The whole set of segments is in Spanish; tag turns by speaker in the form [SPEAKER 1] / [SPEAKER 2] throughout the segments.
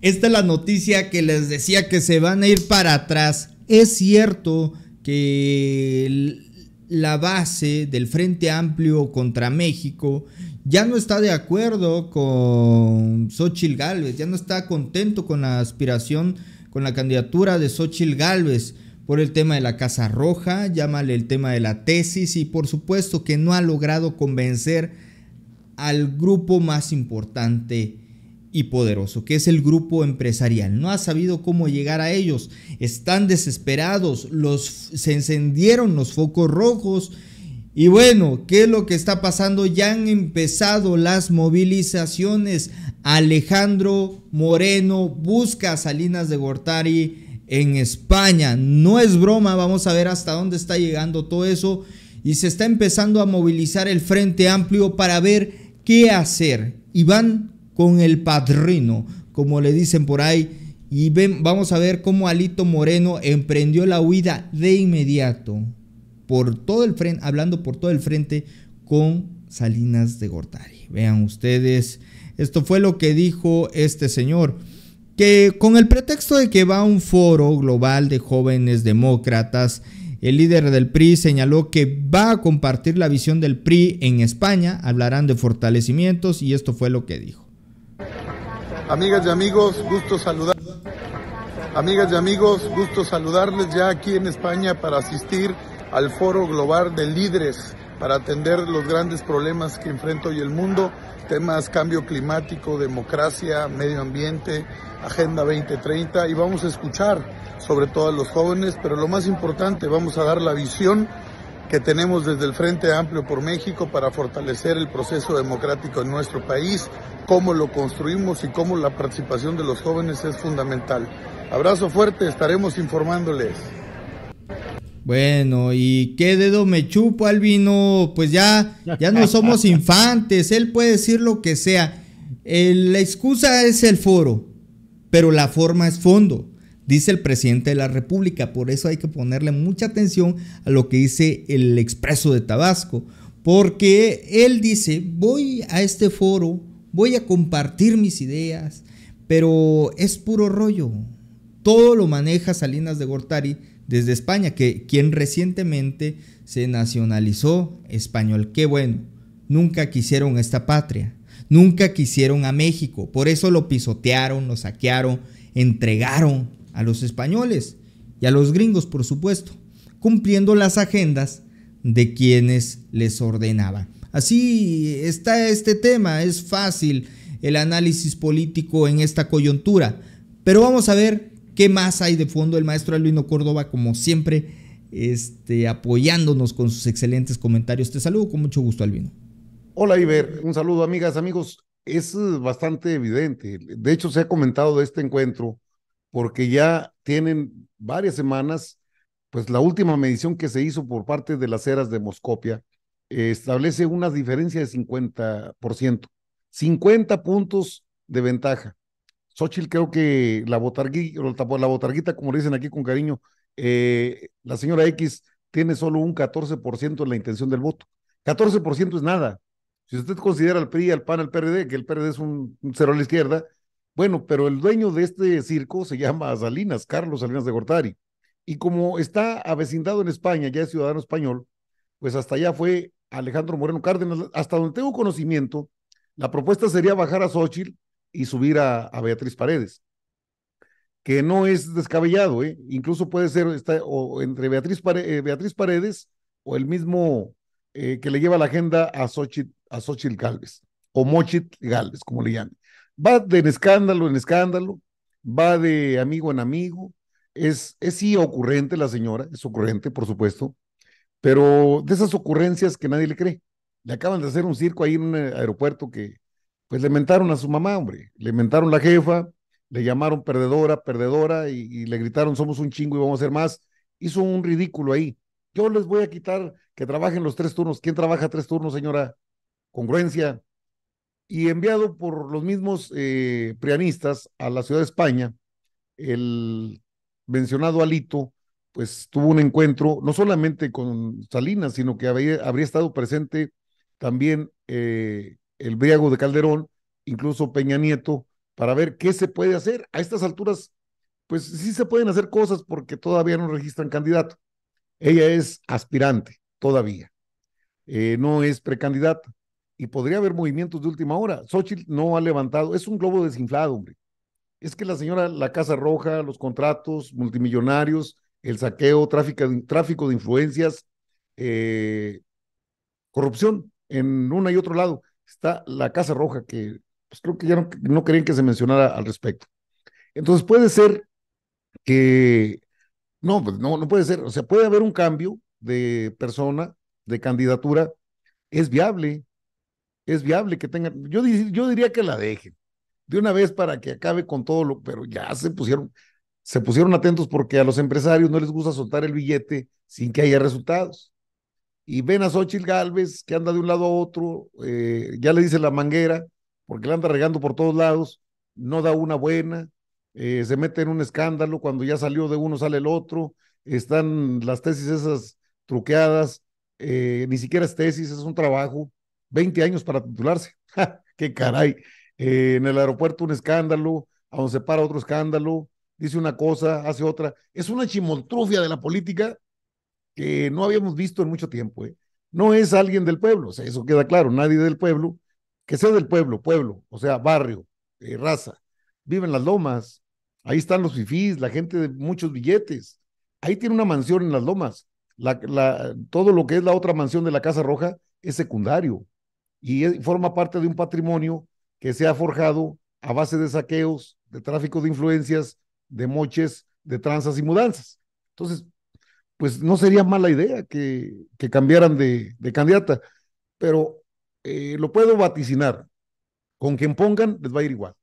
[SPEAKER 1] Esta es la noticia que les decía que se van a ir para atrás. Es cierto que la base del Frente Amplio contra México ya no está de acuerdo con Xochitl Gálvez, ya no está contento con la aspiración, con la candidatura de Xochitl Gálvez por el tema de la Casa Roja, llámale el tema de la tesis y por supuesto que no ha logrado convencer al grupo más importante y poderoso, que es el grupo empresarial. No ha sabido cómo llegar a ellos. Están desesperados, los, se encendieron los focos rojos. Y bueno, ¿qué es lo que está pasando? Ya han empezado las movilizaciones. Alejandro Moreno busca a Salinas de Gortari en España. No es broma, vamos a ver hasta dónde está llegando todo eso. Y se está empezando a movilizar el Frente Amplio para ver qué hacer. Y van con el padrino, como le dicen por ahí. Y ven, vamos a ver cómo Alito Moreno emprendió la huida de inmediato, por todo el frente, hablando por todo el frente con Salinas de Gortari. Vean ustedes, esto fue lo que dijo este señor, que con el pretexto de que va a un foro global de jóvenes demócratas, el líder del PRI señaló que va a compartir la visión del PRI en España, hablarán de fortalecimientos y esto fue lo que dijo.
[SPEAKER 2] Amigas y amigos, gusto saludar. Amigas y amigos, gusto saludarles ya aquí en España para asistir al Foro Global de Líderes para atender los grandes problemas que enfrenta hoy el mundo, temas cambio climático, democracia, medio ambiente, Agenda 2030 y vamos a escuchar sobre todo a los jóvenes, pero lo más importante, vamos a dar la visión que tenemos desde el Frente Amplio por México para fortalecer el proceso democrático en nuestro país, cómo lo construimos y cómo la participación de los jóvenes es fundamental. Abrazo fuerte, estaremos informándoles.
[SPEAKER 1] Bueno, y qué dedo me chupo, Albino. Pues ya, ya no somos infantes, él puede decir lo que sea. la excusa es el foro, pero la forma es fondo dice el presidente de la República. Por eso hay que ponerle mucha atención a lo que dice el expreso de Tabasco, porque él dice, voy a este foro, voy a compartir mis ideas, pero es puro rollo. Todo lo maneja Salinas de Gortari desde España, que quien recientemente se nacionalizó español. Qué bueno, nunca quisieron esta patria, nunca quisieron a México, por eso lo pisotearon, lo saquearon, entregaron a los españoles y a los gringos, por supuesto, cumpliendo las agendas de quienes les ordenaban. Así está este tema, es fácil el análisis político en esta coyuntura, pero vamos a ver qué más hay de fondo el maestro Albino Córdoba, como siempre, este, apoyándonos con sus excelentes comentarios. Te saludo con mucho gusto, Albino.
[SPEAKER 2] Hola, Iber. Un saludo, amigas, amigos. Es bastante evidente. De hecho, se ha comentado de este encuentro porque ya tienen varias semanas, pues la última medición que se hizo por parte de las eras de Moscopia eh, establece una diferencia de 50%, 50 puntos de ventaja. Xochitl creo que la, botarguita, la botarguita, como le dicen aquí con cariño, eh, la señora X tiene solo un 14% en la intención del voto. 14% es nada. Si usted considera al PRI, al PAN, al PRD, que el PRD es un, un cero a la izquierda, bueno, pero el dueño de este circo se llama Salinas, Carlos Salinas de Gortari. Y como está avecindado en España, ya es ciudadano español, pues hasta allá fue Alejandro Moreno Cárdenas. Hasta donde tengo conocimiento, la propuesta sería bajar a Xochitl y subir a, Beatriz Paredes, que no es descabellado, ¿eh? incluso puede ser o entre eh, Beatriz, Paredes o el mismo eh, que le lleva la agenda a Xochitl, a Galvez, o Mochit Galvez, como le llaman va de escándalo en escándalo, va de amigo en amigo. Es, es sí ocurrente la señora, es ocurrente, por supuesto, pero de esas ocurrencias que nadie le cree. Le acaban de hacer un circo ahí en un eh, aeropuerto que, pues, le mentaron a su mamá, hombre. Le mentaron la jefa, le llamaron perdedora, perdedora, y, y le gritaron, somos un chingo y vamos a hacer más. Hizo un ridículo ahí. Yo les voy a quitar que trabajen los tres turnos. ¿Quién trabaja tres turnos, señora? Congruencia y enviado por los mismos eh, prianistas a la ciudad de España, el mencionado Alito, pues tuvo un encuentro no solamente con Salinas, sino que habría estado presente también eh, el Briago de Calderón, incluso Peña Nieto, para ver qué se puede hacer. A estas alturas, pues sí se pueden hacer cosas porque todavía no registran candidato. Ella es aspirante, todavía. Eh, no es precandidata y podría haber movimientos de última hora. Xochitl no ha levantado, es un globo desinflado, hombre. Es que la señora, la Casa Roja, los contratos multimillonarios, el saqueo, tráfico, tráfico de influencias, eh, corrupción en una y otro lado. Está la Casa Roja, que pues, creo que ya no, no querían que se mencionara al respecto. Entonces puede ser que, no, pues, no, no puede ser, o sea, puede haber un cambio de persona, de candidatura, es viable, es viable que tengan, yo, yo diría que la dejen de una vez para que acabe con todo lo, pero ya se pusieron, se pusieron atentos porque a los empresarios no les gusta soltar el billete sin que haya resultados. Y ven a Xochitl Galvez que anda de un lado a otro, eh, ya le dice la manguera, porque la anda regando por todos lados, no da una buena, eh, se mete en un escándalo, cuando ya salió de uno sale el otro, están las tesis esas truqueadas, eh, ni siquiera es tesis, es un trabajo 20 años para titularse. ¡Qué caray! Eh, en el aeropuerto un escándalo, a donde se para otro escándalo, dice una cosa, hace otra. Es una chimontrufia de la política que no habíamos visto en mucho tiempo. ¿eh? No es alguien del pueblo, o sea, eso queda claro, nadie del pueblo, que sea del pueblo, pueblo, o sea, barrio, eh, raza. raza. Viven las lomas, ahí están los fifís, la gente de muchos billetes. Ahí tiene una mansión en las lomas. todo lo que es la otra mansión de la Casa Roja es secundario y forma parte de un patrimonio que se ha forjado a base de saqueos, de tráfico de influencias, de moches, de tranzas y mudanzas. Entonces, pues no sería mala idea que, que cambiaran de, candidata, pero eh, lo puedo vaticinar. Con quien pongan, les va a ir igual.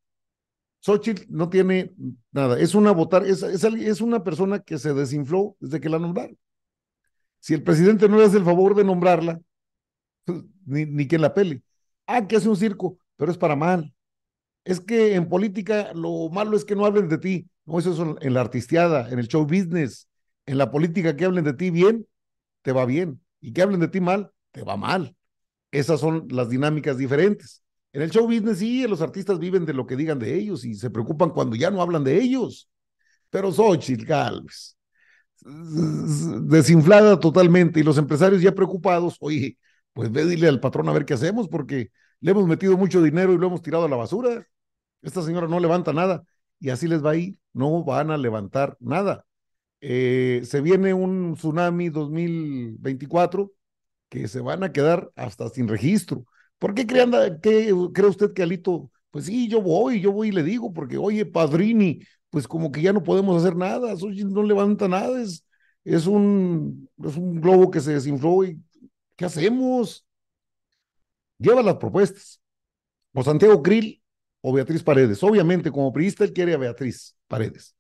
[SPEAKER 2] Xochitl no tiene nada, es una votar, es, es una persona que se desinfló desde que la nombraron. Si el presidente no le hace el favor de nombrarla, ni, que en la peli. Ah, que hace un circo, pero es para mal. Es que en política lo malo es que no hablen de ti. No, eso es en la artisteada, en el show business, en la política, que hablen de ti bien, te va bien. Y que hablen de ti mal, te va mal. Esas son las dinámicas diferentes. En el show business sí, los artistas viven de lo que digan de ellos y se preocupan cuando ya no hablan de ellos. Pero Xochitl Galvez, desinflada totalmente y los empresarios ya preocupados, oye, pues ve, dile al patrón a ver qué hacemos, porque le hemos metido mucho dinero y lo hemos tirado a la basura. Esta señora no levanta nada y así les va a ir. no van a levantar nada. Eh, se viene un tsunami 2024 que se van a quedar hasta sin registro. ¿Por qué cree, que, cree usted que Alito, pues sí, yo voy, yo voy y le digo, porque oye, Padrini, pues como que ya no podemos hacer nada, no levanta nada, es, es, un, es un globo que se desinfló y ¿Qué hacemos? Lleva las propuestas. O Santiago Krill o Beatriz Paredes. Obviamente, como priista, él quiere a Beatriz Paredes.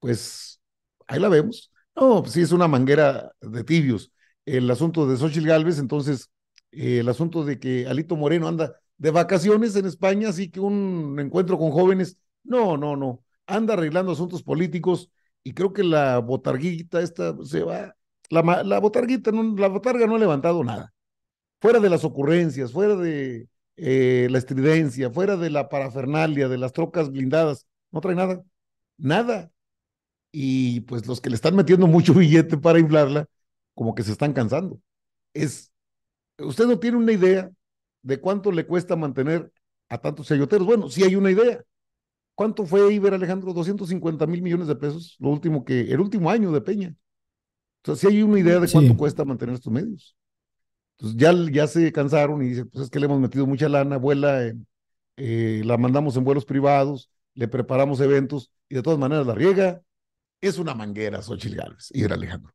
[SPEAKER 2] Pues ahí la vemos. No, pues sí es una manguera de tibios. El asunto de Xochitl Galvez, entonces, eh, el asunto de que Alito Moreno anda de vacaciones en España, así que un encuentro con jóvenes. No, no, no. Anda arreglando asuntos políticos y creo que la botarguita esta se va la, botarguita, la botarga no ha levantado nada. Fuera de las ocurrencias, fuera de eh, la estridencia, fuera de la parafernalia, de las trocas blindadas, no trae nada. Nada. Y pues los que le están metiendo mucho billete para inflarla, como que se están cansando. Es, usted no tiene una idea de cuánto le cuesta mantener a tantos chayoteros. Bueno, sí hay una idea. ¿Cuánto fue Iber Alejandro? 250 mil millones de pesos, lo último que, el último año de Peña. Entonces, sí hay una idea de cuánto cuesta mantener estos medios. Entonces, ya, ya se cansaron y dicen, pues es que le hemos metido mucha lana, vuela, eh, la mandamos en vuelos privados, le preparamos eventos y de todas maneras la riega. Es una manguera, Sochil Gálvez y Alejandro.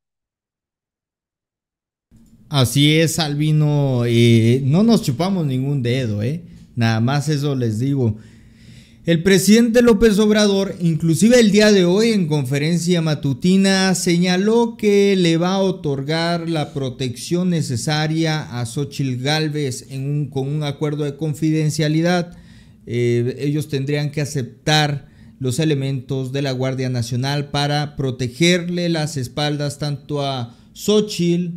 [SPEAKER 1] Así es, Albino. Eh, no nos chupamos ningún dedo, ¿eh? Nada más eso les digo. El presidente López Obrador, inclusive el día de hoy en conferencia matutina, señaló que le va a otorgar la protección necesaria a Xochitl Galvez en un, con un acuerdo de confidencialidad. Eh, ellos tendrían que aceptar los elementos de la Guardia Nacional para protegerle las espaldas tanto a Xochitl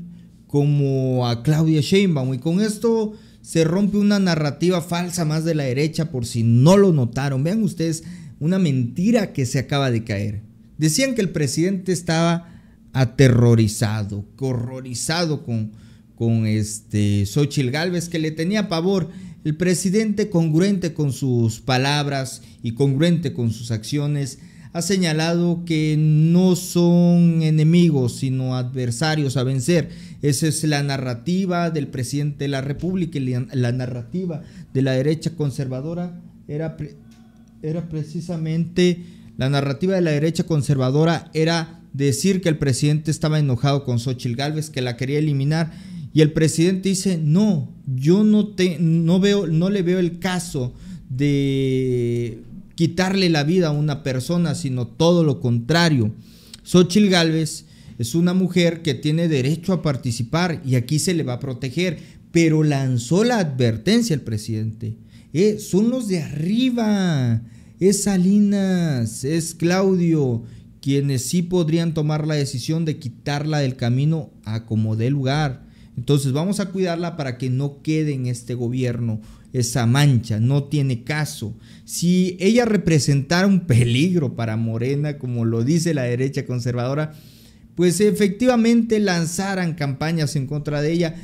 [SPEAKER 1] como a Claudia Sheinbaum. Y con esto se rompe una narrativa falsa más de la derecha por si no lo notaron. Vean ustedes una mentira que se acaba de caer. Decían que el presidente estaba aterrorizado, horrorizado con, con este Xochitl Galvez, que le tenía pavor. El presidente, congruente con sus palabras y congruente con sus acciones, ha señalado que no son enemigos, sino adversarios a vencer. Esa es la narrativa del presidente de la República la narrativa de la derecha conservadora era, era precisamente, la narrativa de la derecha conservadora era decir que el presidente estaba enojado con Xochitl galvez que la quería eliminar. Y el presidente dice, no, yo no, te, no, veo, no le veo el caso de quitarle la vida a una persona, sino todo lo contrario. Xochil Gálvez es una mujer que tiene derecho a participar y aquí se le va a proteger, pero lanzó la advertencia el presidente. Eh, son los de arriba, es Salinas, es Claudio, quienes sí podrían tomar la decisión de quitarla del camino a como dé lugar. Entonces vamos a cuidarla para que no quede en este gobierno esa mancha, no tiene caso. Si ella representara un peligro para Morena, como lo dice la derecha conservadora, pues efectivamente lanzaran campañas en contra de ella,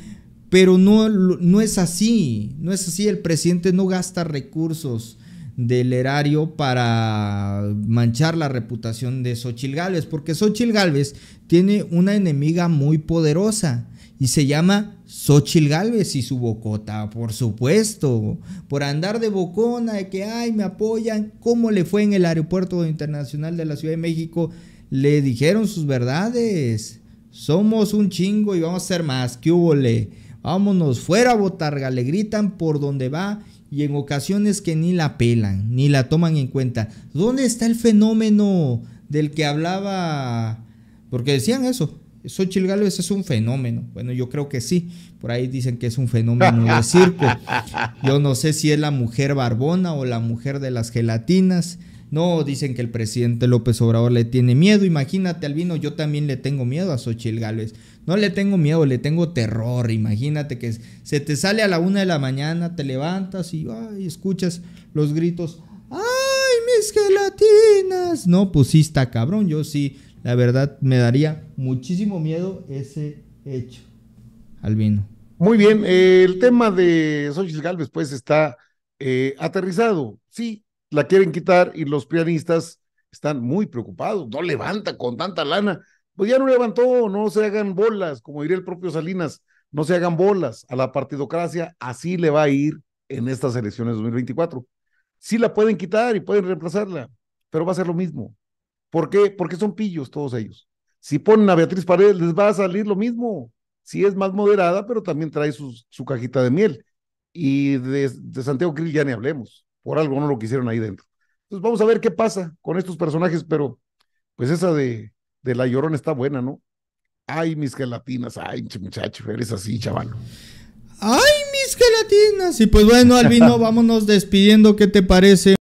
[SPEAKER 1] pero no, no es así, no es así, el presidente no gasta recursos del erario para manchar la reputación de Xochil Gálvez, porque Xochil Gálvez tiene una enemiga muy poderosa y se llama Xochil Galvez y su bocota, por supuesto, por andar de bocona, de que, ay, me apoyan, cómo le fue en el aeropuerto internacional de la Ciudad de México, le dijeron sus verdades, somos un chingo y vamos a ser más, qué le vámonos fuera a botarga, le gritan por donde va y en ocasiones que ni la pelan, ni la toman en cuenta. ¿Dónde está el fenómeno del que hablaba? Porque decían eso, Xochitl es un fenómeno. Bueno, yo creo que sí. Por ahí dicen que es un fenómeno de circo. Yo no sé si es la mujer barbona o la mujer de las gelatinas. No, dicen que el presidente López Obrador le tiene miedo. Imagínate, Albino, yo también le tengo miedo a Xochitl No le tengo miedo, le tengo terror. Imagínate que se te sale a la una de la mañana, te levantas y escuchas los gritos. ¡Ay, mis gelatinas! No, pues sí está cabrón. Yo sí la verdad, me daría muchísimo miedo
[SPEAKER 2] ese hecho, Albino. Muy bien, el tema de Xochitl Galvez, pues, está eh, aterrizado. Sí, la quieren quitar y los pianistas están muy preocupados. No levanta con tanta lana. Pues ya no levantó, no se hagan bolas, como diría el propio Salinas, no se hagan bolas. A la partidocracia así le va a ir en estas elecciones 2024. Sí la pueden quitar y pueden reemplazarla, pero va a ser lo mismo. ¿Por qué? Porque son pillos todos ellos. Si ponen a Beatriz Paredes, les va a salir lo mismo. Si es más moderada, pero también trae su cajita de miel. Y de, Santiago Krill ya ni hablemos. Por algo no lo quisieron ahí dentro. Entonces vamos a ver qué pasa con estos personajes, pero pues esa de, de La Llorona está buena, ¿no? Ay, mis gelatinas, ay, muchacho, eres así, chaval. Ay, mis gelatinas.
[SPEAKER 1] Y pues bueno, Albino, vámonos despidiendo. ¿Qué te parece?